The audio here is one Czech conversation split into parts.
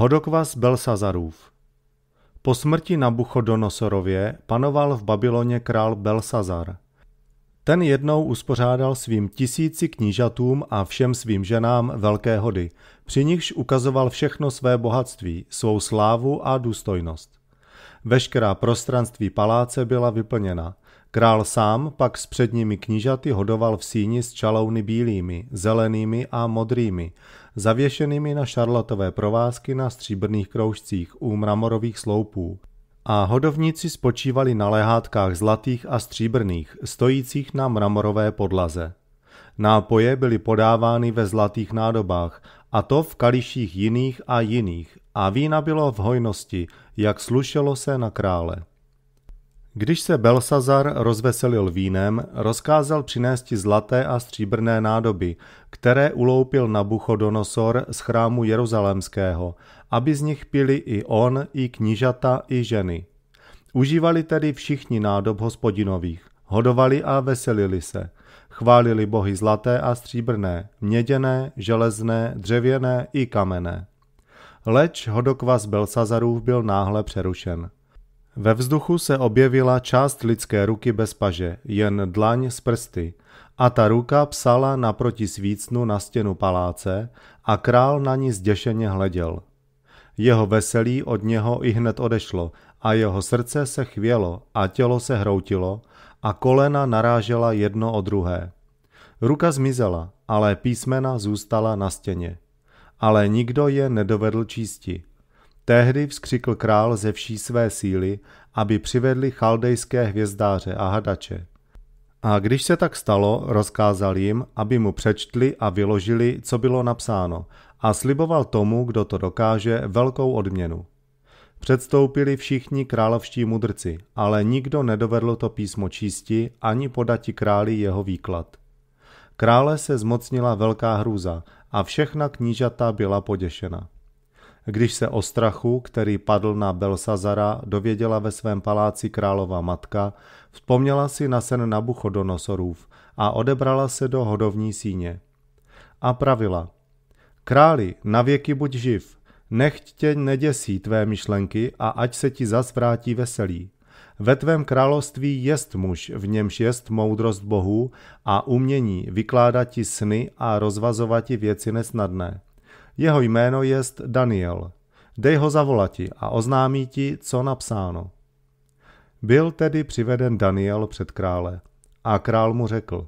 Hodokvas Belsazarův Po smrti Nabuchodonosorově panoval v Babyloně král Belsazar. Ten jednou uspořádal svým tisíci knížatům a všem svým ženám velké hody, při nichž ukazoval všechno své bohatství, svou slávu a důstojnost. Veškerá prostranství paláce byla vyplněna. Král sám pak s předními knížaty hodoval v síni s čalouny bílými, zelenými a modrými, zavěšenými na šarlatové provázky na stříbrných kroužcích u mramorových sloupů. A hodovníci spočívali na lehátkách zlatých a stříbrných, stojících na mramorové podlaze. Nápoje byly podávány ve zlatých nádobách, a to v kališích jiných a jiných, a vína bylo v hojnosti, jak slušelo se na krále. Když se Belsazar rozveselil vínem, rozkázal přinést zlaté a stříbrné nádoby, které uloupil Nabuchodonosor z chrámu Jeruzalémského, aby z nich pili i on, i knížata, i ženy. Užívali tedy všichni nádob hospodinových, hodovali a veselili se. Chválili bohy zlaté a stříbrné, měděné, železné, dřevěné i kamenné. Leč hodokvas Belsazarův byl náhle přerušen. Ve vzduchu se objevila část lidské ruky bez paže, jen dlaň z prsty. A ta ruka psala naproti svícnu na stěnu paláce a král na ní zděšeně hleděl. Jeho veselí od něho i hned odešlo a jeho srdce se chvělo a tělo se hroutilo a kolena narážela jedno o druhé. Ruka zmizela, ale písmena zůstala na stěně. Ale nikdo je nedovedl čísti Tehdy vzkřikl král ze vší své síly, aby přivedli chaldejské hvězdáře a hadače. A když se tak stalo, rozkázal jim, aby mu přečtli a vyložili, co bylo napsáno, a sliboval tomu, kdo to dokáže, velkou odměnu. Předstoupili všichni královští mudrci, ale nikdo nedovedl to písmo čísti ani podati králi jeho výklad. Krále se zmocnila velká hrůza a všechna knížata byla poděšena. Když se o strachu, který padl na Belsazara, dověděla ve svém paláci králova matka, vzpomněla si na sen Nabuchodonosorův a odebrala se do hodovní síně. A pravila, králi, navěky buď živ, nechť tě neděsí tvé myšlenky a ať se ti zas vrátí veselí. Ve tvém království jest muž, v němž jest moudrost bohů a umění vykládat ti sny a rozvazovat ti věci nesnadné. Jeho jméno jest Daniel. Dej ho zavolati a oznámí ti, co napsáno. Byl tedy přiveden Daniel před krále. A král mu řekl,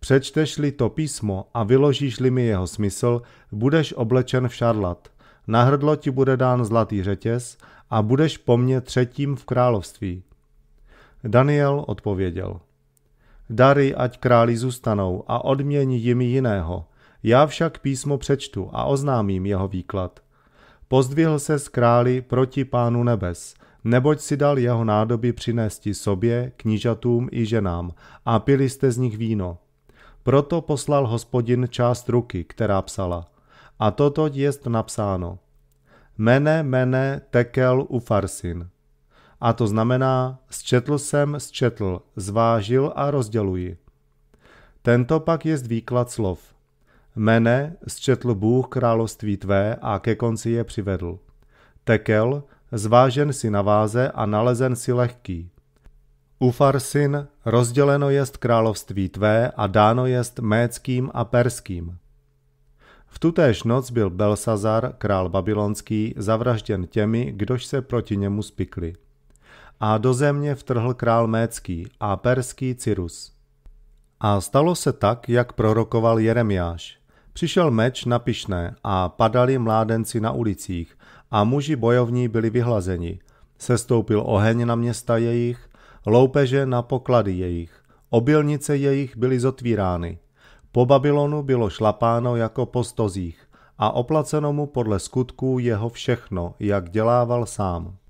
přečteš-li to písmo a vyložíš-li mi jeho smysl, budeš oblečen v šarlat. Na hrdlo ti bude dán zlatý řetěz a budeš po mně třetím v království. Daniel odpověděl. Dary ať králi zůstanou a odměň jimi jiného – já však písmo přečtu a oznámím jeho výklad. Pozdvihl se z králi proti pánu nebes, neboť si dal jeho nádoby přinést sobě, knížatům i ženám a pili jste z nich víno. Proto poslal hospodin část ruky, která psala. A toto jest napsáno. Mene, mene, tekel u farsin. A to znamená, zčetl jsem, zčetl, zvážil a rozděluji. Tento pak jest výklad slov. Mene zčetl Bůh království tvé a ke konci je přivedl. Tekel, zvážen si na váze a nalezen si lehký. syn rozděleno jest království tvé a dáno jest méckým a perským. V tutéž noc byl Belsazar, král babylonský, zavražděn těmi, kdož se proti němu spikli. A do země vtrhl král mécký a perský Cyrus. A stalo se tak, jak prorokoval Jeremiáš. Přišel meč na pišné a padali mládenci na ulicích a muži bojovní byli vyhlazeni. Sestoupil oheň na města jejich, loupeže na poklady jejich, obilnice jejich byly zotvírány. Po Babylonu bylo šlapáno jako po stozích a oplaceno mu podle skutků jeho všechno, jak dělával sám.